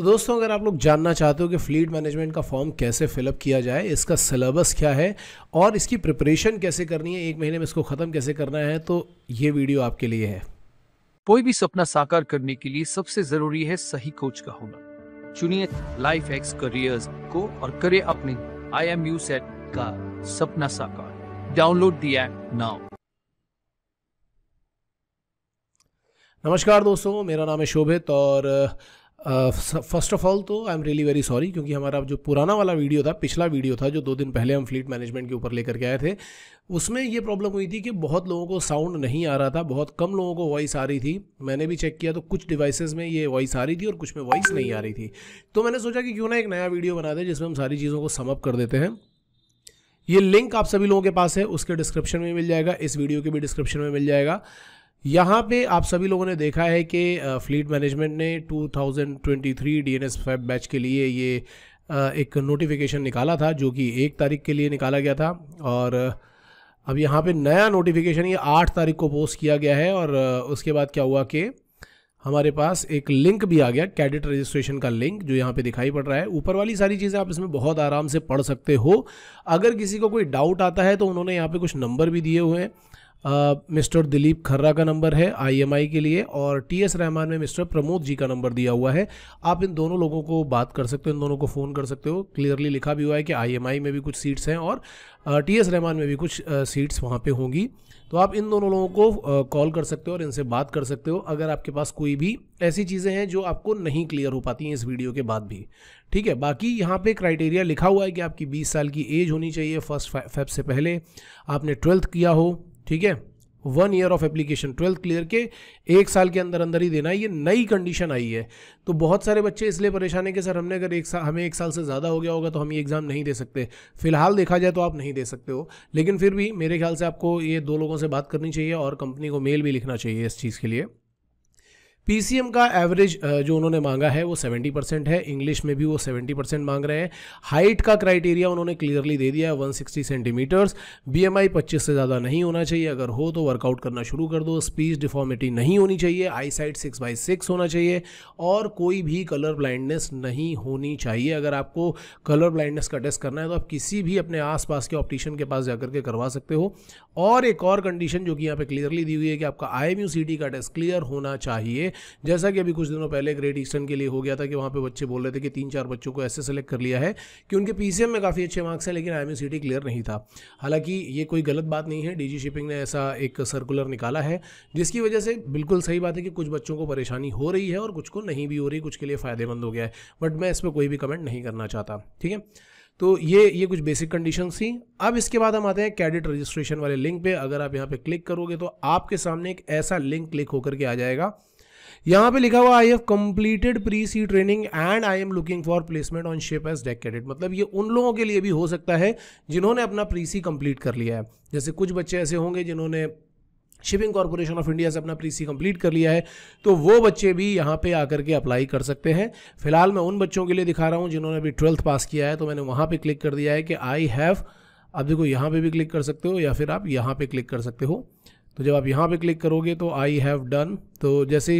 तो दोस्तों अगर आप लोग जानना चाहते हो कि फ्लीट मैनेजमेंट का फॉर्म कैसे फिलअप किया जाए इसका सिलेबस क्या है और इसकी प्रिपरेशन कैसे करनी है एक महीने में इसको ख़त्म कैसे करना है तो ये वीडियो आपके लिए है कोई भी सपना साकार करने के लिए सबसे ज़रूरी है सही कोच का होना चुनिए लाइफ एक्स करियर को और करे अपने आई एम यू सेट का सपना साकार डाउनलोड दिया नाउ नमस्कार दोस्तों मेरा नाम है शोभित और फर्स्ट ऑफ ऑल तो I am really very sorry क्योंकि हमारा जो पुराना वाला वीडियो था पिछला वीडियो था जो दो दिन पहले हम फ्लीट मैनेजमेंट के ऊपर लेकर के आए थे उसमें ये प्रॉब्लम हुई थी कि बहुत लोगों को साउंड नहीं आ रहा था बहुत कम लोगों को वॉइस आ रही थी मैंने भी चेक किया तो कुछ डिवाइसेज में ये वॉइस आ रही थी और कुछ में वॉइस नहीं आ रही थी तो मैंने सोचा कि क्यों ना एक नया वीडियो बना दें जिसमें हम सारी चीज़ों को समअप कर देते हैं ये लिंक आप सभी लोगों के पास है उसके डिस्क्रिप्शन में मिल जाएगा इस वीडियो के भी डिस्क्रिप्शन में मिल जाएगा यहाँ पे आप सभी लोगों ने देखा है कि फ्लीट मैनेजमेंट ने 2023 डीएनएस फैब बैच के लिए ये एक नोटिफिकेशन निकाला था जो कि एक तारीख के लिए निकाला गया था और अब यहाँ पे नया नोटिफिकेशन ये आठ तारीख को पोस्ट किया गया है और उसके बाद क्या हुआ कि हमारे पास एक लिंक भी आ गया कैडेट रजिस्ट्रेशन का लिंक जो यहाँ पे दिखाई पड़ रहा है ऊपर वाली सारी चीज़ें आप इसमें बहुत आराम से पढ़ सकते हो अगर किसी को कोई डाउट आता है तो उन्होंने यहाँ पे कुछ नंबर भी दिए हुए हैं मिस्टर दिलीप खर्रा का नंबर है आईएमआई के लिए और टी एस रहमान में मिस्टर प्रमोद जी का नंबर दिया हुआ है आप इन दोनों लोगों को बात कर सकते हो इन दोनों को फ़ोन कर सकते हो क्लियरली लिखा भी हुआ है कि आईएमआई में भी कुछ सीट्स हैं और टी एस रहमान में भी कुछ सीट्स वहाँ पे होंगी तो आप इन दोनों लोगों को कॉल कर सकते हो और इनसे बात कर सकते हो अगर आपके पास कोई भी ऐसी चीज़ें हैं जो आपको नहीं क्लियर हो पाती हैं इस वीडियो के बाद भी ठीक है बाकी यहाँ पे क्राइटेरिया लिखा हुआ है कि आपकी 20 साल की एज होनी चाहिए फर्स्ट फेब से पहले आपने ट्वेल्थ किया हो ठीक है one year of application twelfth clear के एक साल के अंदर अंदर ही देना है ये नई कंडीशन आई है तो बहुत सारे बच्चे इसलिए परेशान है कि सर हमने अगर एक साल हमें एक साल से ज़्यादा हो गया होगा तो हम ये एग्ज़ाम नहीं दे सकते फिलहाल देखा जाए तो आप नहीं दे सकते हो लेकिन फिर भी मेरे ख्याल से आपको ये दो लोगों से बात करनी चाहिए और कंपनी को मेल भी लिखना चाहिए इस चीज़ के लिए पीसीएम का एवरेज uh, जो उन्होंने मांगा है वो 70 परसेंट है इंग्लिश में भी वो 70 परसेंट मांग रहे हैं हाइट का क्राइटेरिया उन्होंने क्लियरली दे दिया है 160 सेंटीमीटर्स बीएमआई 25 से ज़्यादा नहीं होना चाहिए अगर हो तो वर्कआउट करना शुरू कर दो स्पीच डिफॉर्मिटी नहीं होनी चाहिए eyesight six by six होना चाहिए और कोई भी कलर ब्लाइंडनेस नहीं होनी चाहिए अगर आपको कलर ब्लाइंडनेस का टेस्ट करना है तो आप किसी भी अपने आस के ऑप्टिशन के पास जाकर के करवा सकते हो और एक और कंडीशन जो कि यहाँ पे क्लियरली दी हुई है कि आपका आई का टेस्ट क्लियर होना चाहिए जैसा कि अभी कुछ दिनों पहले ग्रेट ईस्टर्न के लिए हो गया था कि वहाँ पे बच्चे बोल रहे थे कि तीन चार बच्चों को ऐसे सेलेक्ट कर लिया है कि उनके पी में काफ़ी अच्छे मार्क्स हैं लेकिन आई एम क्लियर नहीं था हालांकि ये कोई गलत बात नहीं है डी शिपिंग ने ऐसा एक सर्कुलर निकाला है जिसकी वजह से बिल्कुल सही बात है कि कुछ बच्चों को परेशानी हो रही है और कुछ को नहीं भी हो रही कुछ के लिए फ़ायदेमंद हो गया है बट मैं इस पर कोई भी कमेंट नहीं करना चाहता ठीक है तो ये ये कुछ बेसिक कंडीशन थी अब इसके बाद हम आते हैं कैडेट रजिस्ट्रेशन वाले लिंक पे अगर आप यहाँ पे क्लिक करोगे तो आपके सामने एक ऐसा लिंक क्लिक होकर के आ जाएगा यहाँ पे लिखा हुआ I have completed pre sea training and I am looking for placement on ship as deck cadet मतलब ये उन लोगों के लिए भी हो सकता है जिन्होंने अपना प्री सी कंप्लीट कर लिया है जैसे कुछ बच्चे ऐसे होंगे जिन्होंने शिपिंग कॉरपोरेशन ऑफ इंडिया से अपना प्रीसी कंप्लीट कर लिया है तो वो बच्चे भी यहाँ पे आकर के अप्लाई कर सकते हैं फिलहाल मैं उन बच्चों के लिए दिखा रहा हूँ जिन्होंने अभी ट्वेल्थ पास किया है तो मैंने वहाँ पे क्लिक कर दिया है कि आई हैव आप देखो यहाँ पे भी क्लिक कर सकते हो या फिर आप यहाँ पे क्लिक कर सकते हो तो जब आप यहाँ पे क्लिक करोगे तो आई हैव डन तो जैसे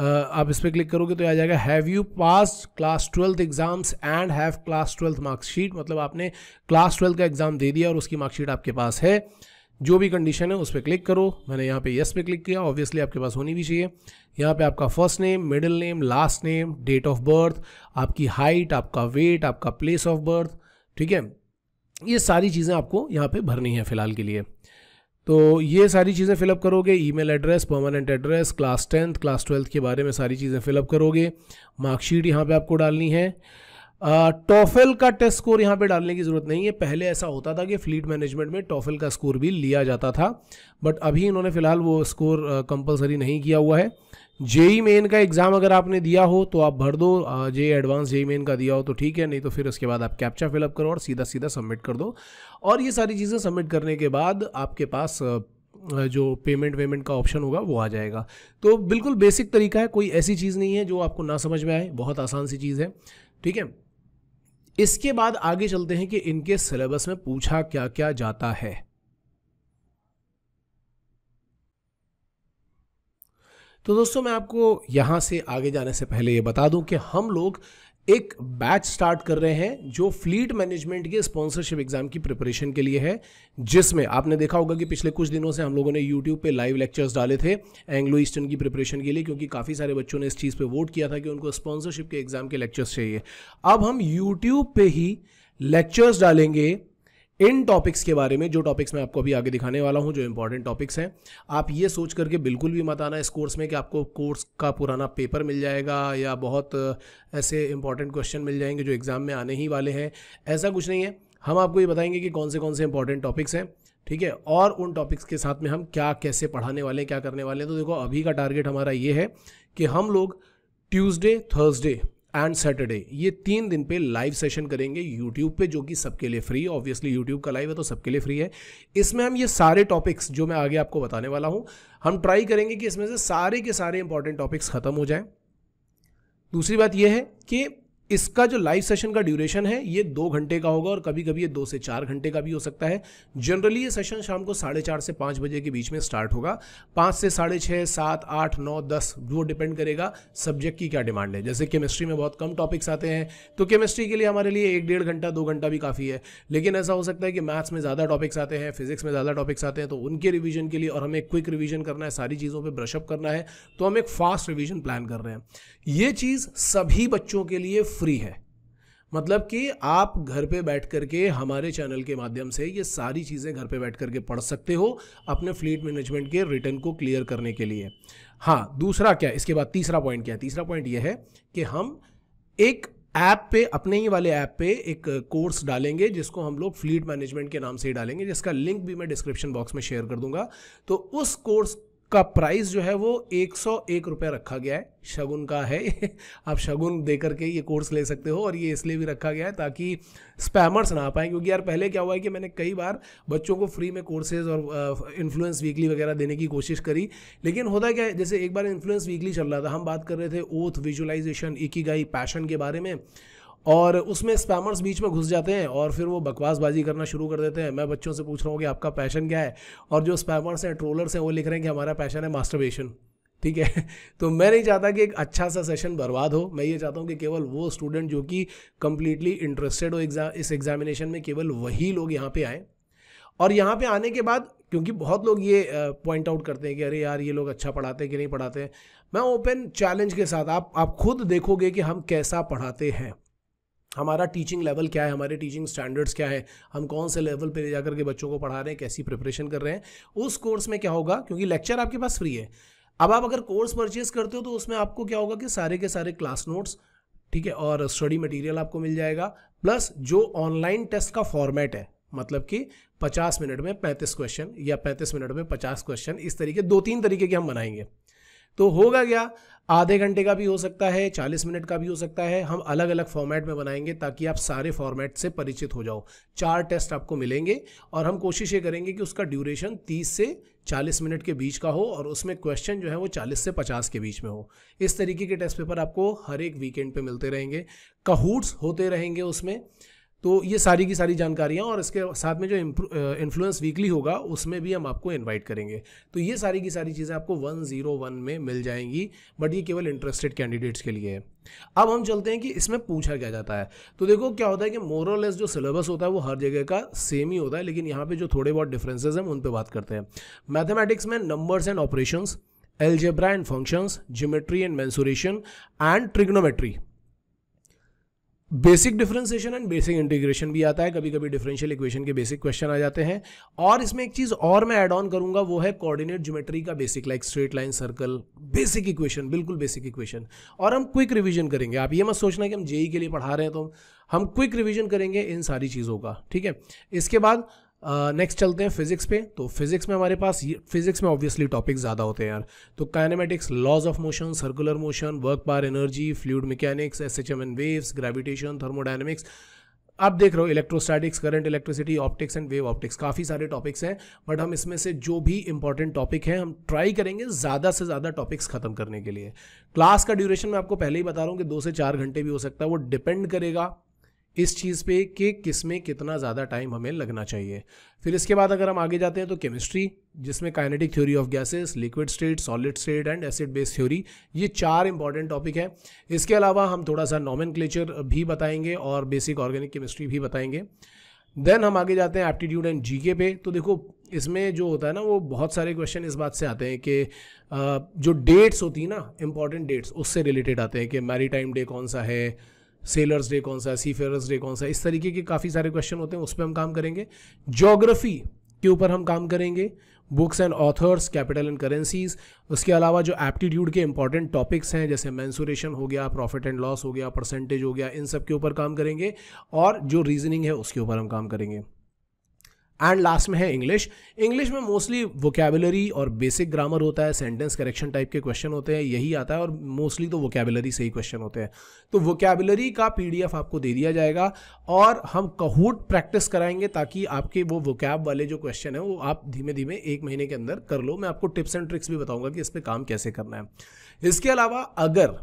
आप इस पर क्लिक करोगे तो आ जाएगा have you pass class twelfth exams and have class twelfth marksheet मतलब आपने क्लास ट्वेल्थ का एग्ज़ाम दे दिया और उसकी मार्कशीट आपके पास है जो भी कंडीशन है उस पर क्लिक करो मैंने यहाँ पे यस पे क्लिक किया ऑब्वियसली आपके पास होनी भी चाहिए यहाँ पे आपका first name middle name last name date of birth आपकी हाइट आपका वेट आपका प्लेस ऑफ बर्थ ठीक है ये सारी चीज़ें आपको यहाँ पे भरनी है फिलहाल के लिए तो ये सारी चीज़ें फिलअप करोगे email address permanent address class tenth class twelfth के बारे में सारी चीज़ें फिलअप करोगे मार्कशीट यहाँ पे आपको डालनी है टोफेल का टेस्ट स्कोर यहाँ पे डालने की ज़रूरत नहीं है पहले ऐसा होता था कि फ्लीट मैनेजमेंट में टोफेल का स्कोर भी लिया जाता था बट अभी इन्होंने फ़िलहाल वो स्कोर कंपलसरी नहीं किया हुआ है जेई मेन का एग्ज़ाम अगर आपने दिया हो तो आप भर दो जे एडवांस जेई मेन का दिया हो तो ठीक है नहीं तो फिर उसके बाद आप कैप्चा फिलअप करो और सीधा सीधा सबमिट कर दो और ये सारी चीज़ें सबमिट करने के बाद आपके पास जो पेमेंट वेमेंट का ऑप्शन होगा वो आ जाएगा तो बिल्कुल बेसिक तरीका है कोई ऐसी चीज़ नहीं है जो आपको ना समझ में आए बहुत आसान सी चीज़ है ठीक है इसके बाद आगे चलते हैं कि इनके सिलेबस में पूछा क्या क्या जाता है तो दोस्तों मैं आपको यहां से आगे जाने से पहले यह बता दूं कि हम लोग एक बैच स्टार्ट कर रहे हैं जो फ्लीट मैनेजमेंट के स्पॉन्सरशिप एग्जाम की प्रिपरेशन के लिए है जिसमें आपने देखा होगा कि पिछले कुछ दिनों से हम लोगों ने यूट्यूब पे लाइव लेक्चर्स डाले थे एंग्लो ईस्टर्न की प्रिपरेशन के लिए क्योंकि काफ़ी सारे बच्चों ने इस चीज़ पे वोट किया था कि उनको स्पॉन्सरशिप के एग्जाम के लेक्चर्स चाहिए अब हम यूट्यूब पर ही लेक्चर्स डालेंगे इन टॉपिक्स के बारे में जो टॉपिक्स मैं आपको अभी आगे दिखाने वाला हूँ जो इंपॉर्टेंट टॉपिक्स हैं आप ये सोच करके बिल्कुल भी मत आना इस कोर्स में कि आपको कोर्स का पुराना पेपर मिल जाएगा या बहुत ऐसे इंपॉर्टेंट क्वेश्चन मिल जाएंगे जो एग्ज़ाम में आने ही वाले हैं ऐसा कुछ नहीं है हम आपको ये बताएंगे कि कौन से कौन से इंपॉर्टेंट टॉपिक्स हैं ठीक है और उन टॉपिक्स के साथ में हम क्या कैसे पढ़ाने वाले हैं क्या करने वाले हैं तो देखो अभी का टारगेट हमारा ये है कि हम लोग ट्यूसडे थर्सडे एंड सैटरडे ये तीन दिन पे लाइव सेशन करेंगे यूट्यूब पे जो कि सबके लिए फ्री ऑब्वियसली यूट्यूब का लाइव है तो सबके लिए फ्री है इसमें हम ये सारे टॉपिक्स जो मैं आगे आपको बताने वाला हूँ हम ट्राई करेंगे कि इसमें से सारे के सारे इंपॉर्टेंट टॉपिक्स ख़त्म हो जाएं दूसरी बात यह है कि इसका जो लाइव सेशन का ड्यूरेशन है ये दो घंटे का होगा और कभी कभी ये दो से चार घंटे का भी हो सकता है जनरली ये सेशन शाम को साढ़े चार से पाँच बजे के बीच में स्टार्ट होगा पाँच से साढ़े छः सात आठ नौ दस वो डिपेंड करेगा सब्जेक्ट की क्या डिमांड है जैसे केमिस्ट्री में बहुत कम टॉपिक्स आते हैं तो केमिस्ट्री के लिए हमारे लिए एक डेढ़ घंटा दो घंटा भी काफ़ी है लेकिन ऐसा हो सकता है कि मैथ्स में ज़्यादा टॉपिक्स आते हैं फिजिक्स में ज़्यादा टॉपिक्स आते हैं तो उनके रिविजन के लिए और हमें क्विक रिविजन करना है सारी चीज़ों पर ब्रशअप करना है तो हम एक फास्ट रिविजन प्लान कर रहे हैं ये चीज़ सभी बच्चों के लिए फ्री है मतलब कि आप घर पे बैठ कर के हमारे चैनल के माध्यम से ये सारी चीज़ें घर पे बैठ कर के पढ़ सकते हो अपने फ्लीट मैनेजमेंट के रिटर्न को क्लियर करने के लिए हाँ दूसरा क्या इसके बाद तीसरा पॉइंट क्या है तीसरा पॉइंट ये है कि हम एक ऐप पे अपने ही वाले ऐप पे एक कोर्स डालेंगे जिसको हम लोग फ्लीट मैनेजमेंट के नाम से ही डालेंगे जिसका लिंक भी मैं डिस्क्रिप्शन बॉक्स में शेयर कर दूंगा तो उस कोर्स का प्राइस जो है वो एक सौ एक रुपये रखा गया है शगुन का है आप शगुन दे करके ये कोर्स ले सकते हो और ये इसलिए भी रखा गया है ताकि स्पैमर्स ना आ पाएँ क्योंकि यार पहले क्या हुआ है कि मैंने कई बार बच्चों को फ्री में कोर्सेज और इन्फ्लुएंस वीकली वगैरह देने की कोशिश करी लेकिन होता क्या है जैसे एक बार इन्फ्लुएंस वीकली चल रहा था हम बात कर रहे थे ओथ विजुअलाइजेशन इकीगाई पैशन के बारे में और उसमें स्पैमर्स बीच में घुस जाते हैं और फिर वो बकवासबाजी करना शुरू कर देते हैं मैं बच्चों से पूछ रहा हूँ कि आपका पैशन क्या है और जो स्पैमर्स हैं ट्रोलर्स हैं वो लिख रहे हैं कि हमारा पैशन है मास्टरबेशन ठीक है तो मैं नहीं चाहता कि एक अच्छा सा सेशन बर्बाद हो मैं ये चाहता हूँ कि केवल वो स्टूडेंट जो कि कम्प्लीटली इंटरेस्टेड हो एग्जाम इस एग्जामिनेशन में केवल वही लोग यहाँ पे आएँ और यहाँ पे आने के बाद क्योंकि बहुत लोग ये पॉइंट आउट करते हैं कि अरे यार ये लोग अच्छा पढ़ाते हैं कि नहीं पढ़ाते हैं मैं ओपन चैलेंज के साथ आप आप खुद देखोगे कि हम कैसा पढ़ाते हैं हमारा टीचिंग लेवल क्या है हमारे टीचिंग स्टैंडर्ड्स क्या है हम कौन से लेवल पे ले जाकर के बच्चों को पढ़ा रहे हैं कैसी प्रिपरेशन कर रहे हैं उस कोर्स में क्या होगा क्योंकि लेक्चर आपके पास फ्री है अब आप अगर कोर्स परचेज करते हो तो उसमें आपको क्या होगा कि सारे के सारे क्लास नोट्स ठीक है और स्टडी मटेरियल आपको मिल जाएगा प्लस जो ऑनलाइन टेस्ट का फॉर्मेट है मतलब कि 50 मिनट में 35 क्वेश्चन या 35 मिनट में 50 क्वेश्चन इस तरीके दो तीन तरीके के हम बनाएंगे तो होगा क्या आधे घंटे का भी हो सकता है चालीस मिनट का भी हो सकता है हम अलग अलग फॉर्मेट में बनाएंगे ताकि आप सारे फॉर्मेट से परिचित हो जाओ चार टेस्ट आपको मिलेंगे और हम कोशिश ये करेंगे कि उसका ड्यूरेशन तीस से चालीस मिनट के बीच का हो और उसमें क्वेश्चन जो है वो चालीस से पचास के बीच में हो इस तरीके के टेस्ट पेपर आपको हर एक वीकेंड पर मिलते रहेंगे कहूट्स होते रहेंगे उसमें तो ये सारी की सारी जानकारियाँ और इसके साथ में जो इन्फ्लुएंस वीकली होगा उसमें भी हम आपको इनवाइट करेंगे तो ये सारी की सारी चीज़ें आपको 101 में मिल जाएंगी बट ये केवल इंटरेस्टेड कैंडिडेट्स के लिए है अब हम चलते हैं कि इसमें पूछा क्या जाता है तो देखो क्या होता है कि मोरलेस जो सिलेबस होता है वो हर जगह का सेम ही होता है लेकिन यहाँ पर जो थोड़े बहुत डिफ्रेंसेज हैं उन पर बात करते हैं मैथमेटिक्स में numbers and operation algebra and functions geometry and mensuration and trigonometry basic differentiation and basic integration भी आता है कभी कभी डिफरेंशियल इक्वेशन के बेसिक क्वेश्चन आ जाते हैं और इसमें एक चीज़ और मैं ऐड ऑन करूंगा वो है कोऑर्डिनेट ज्योमेट्री का basic like straight line circle basic equation बिल्कुल बेसिक इक्वेशन और हम क्विक रिविजन करेंगे आप ये मत सोचना कि हम जेई e के लिए पढ़ा रहे हैं तो हम क्विक रिविजन करेंगे इन सारी चीज़ों का ठीक है इसके बाद नेक्स्ट uh, चलते हैं फिजिक्स पे तो फिजिक्स में हमारे पास फिजिक्स में ऑब्वियसली टॉपिक ज़्यादा होते हैं यार तो kinematics laws of motion circular motion work power energy fluid mechanics S H M and waves gravitation thermodynamics आप देख रहे हो electrostatics current electricity optics and wave optics काफ़ी सारे टॉपिक्स हैं बट हम इसमें से जो भी इंपॉर्टेंट टॉपिक हैं हम ट्राई करेंगे ज़्यादा से ज़्यादा टॉपिक्स खत्म करने के लिए क्लास का ड्यूरेशन मैं आपको पहले ही बता रहा हूँ कि दो से चार घंटे भी हो सकता है वो डिपेंड करेगा इस चीज़ पे कि किस में कितना ज़्यादा टाइम हमें लगना चाहिए फिर इसके बाद अगर हम आगे जाते हैं तो केमिस्ट्री जिसमें kinetic theory of gases liquid state solid state and acid base theory ये चार इंपॉर्टेंट टॉपिक है इसके अलावा हम थोड़ा सा नॉमिन भी बताएंगे और बेसिक ऑर्गेनिक केमिस्ट्री भी बताएंगे देन हम आगे जाते हैं एप्टीट्यूड एंड जी पे तो देखो इसमें जो होता है ना वो बहुत सारे क्वेश्चन इस बात से आते हैं कि जो डेट्स होती है ना इंपॉर्टेंट डेट्स उससे रिलेटेड आते हैं कि मैरी टाइम डे कौन सा है सेलर्स डे कौन सा है सी फेयर डे कौन सा है इस तरीके के काफ़ी सारे क्वेश्चन होते हैं उस पर हम काम करेंगे जोग्राफी के ऊपर हम काम करेंगे books and authors capital and currencies उसके अलावा जो एप्टीट्यूड के इंपॉर्टेंट टॉपिक्स हैं जैसे मैंसुरेशन हो गया प्रॉफिट एंड लॉस हो गया परसेंटेज हो गया इन सब के ऊपर काम करेंगे और जो रीजनिंग है उसके ऊपर हम काम करेंगे एंड लास्ट में है इंग्लिश इंग्लिश में मोस्टली वोकेबलरी और बेसिक ग्रामर होता है सेंटेंस करेक्शन टाइप के क्वेश्चन होते हैं यही आता है और मोस्टली तो वोकेबलरी से ही क्वेश्चन होते हैं तो वोकेबलरी का पी आपको दे दिया जाएगा और हम कहूट प्रैक्टिस कराएंगे ताकि आपके वो वोकैब वाले जो क्वेश्चन है वो आप धीमे धीमे एक महीने के अंदर कर लो मैं आपको टिप्स एंड ट्रिक्स भी बताऊंगा कि इस पर काम कैसे करना है इसके अलावा अगर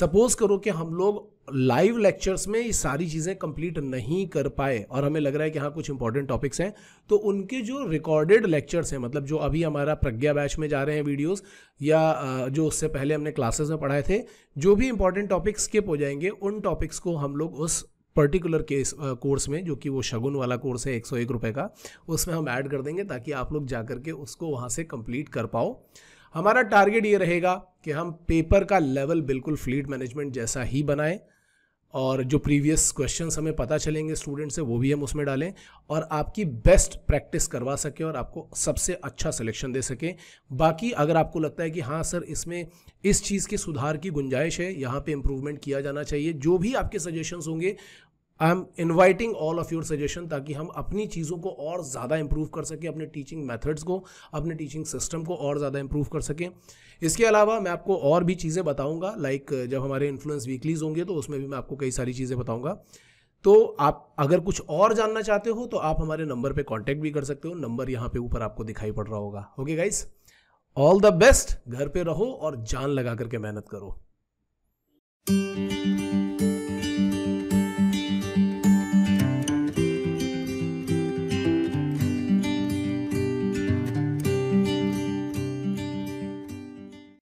सपोज करो कि हम लोग लाइव लेक्चर्स में ये सारी चीज़ें कंप्लीट नहीं कर पाए और हमें लग रहा है कि हाँ कुछ इंपॉर्टेंट टॉपिक्स हैं तो उनके जो रिकॉर्डेड लेक्चर्स हैं मतलब जो अभी हमारा प्रज्ञा बैच में जा रहे हैं वीडियोस या जो उससे पहले हमने क्लासेस में पढ़ाए थे जो भी इंपॉर्टेंट टॉपिक्स स्किप हो जाएंगे उन टॉपिक्स को हम लोग उस पर्टिकुलर केस कोर्स में जो कि वो शगुन वाला कोर्स है एक सौ एक रुपये का उसमें हम ऐड कर देंगे ताकि आप लोग जा करके उसको वहाँ से कंप्लीट कर पाओ हमारा टारगेट ये रहेगा कि हम पेपर का लेवल बिल्कुल फ्लीट मैनेजमेंट जैसा ही बनाएं और जो प्रीवियस क्वेश्चन हमें पता चलेंगे स्टूडेंट से वो भी हम उसमें डालें और आपकी बेस्ट प्रैक्टिस करवा सकें और आपको सबसे अच्छा सिलेक्शन दे सकें बाकी अगर आपको लगता है कि हाँ सर इसमें इस चीज़ के सुधार की गुंजाइश है यहाँ पे इम्प्रूवमेंट किया जाना चाहिए जो भी आपके सजेशंस होंगे I am inviting all of your suggestion ताकि हम अपनी चीज़ों को और ज़्यादा इम्प्रूव कर सकें अपने टीचिंग मेथड्स को अपने टीचिंग सिस्टम को और ज़्यादा इम्प्रूव कर सकें इसके अलावा मैं आपको और भी चीज़ें बताऊंगा लाइक जब हमारे इन्फ्लुएंस वीकलीज होंगे तो उसमें भी मैं आपको कई सारी चीज़ें बताऊंगा तो आप अगर कुछ और जानना चाहते हो तो आप हमारे नंबर पर कॉन्टेक्ट भी कर सकते हो नंबर यहाँ पे ऊपर आपको दिखाई पड़ रहा होगा okay guys all the best घर पे रहो और जान लगा करके मेहनत करो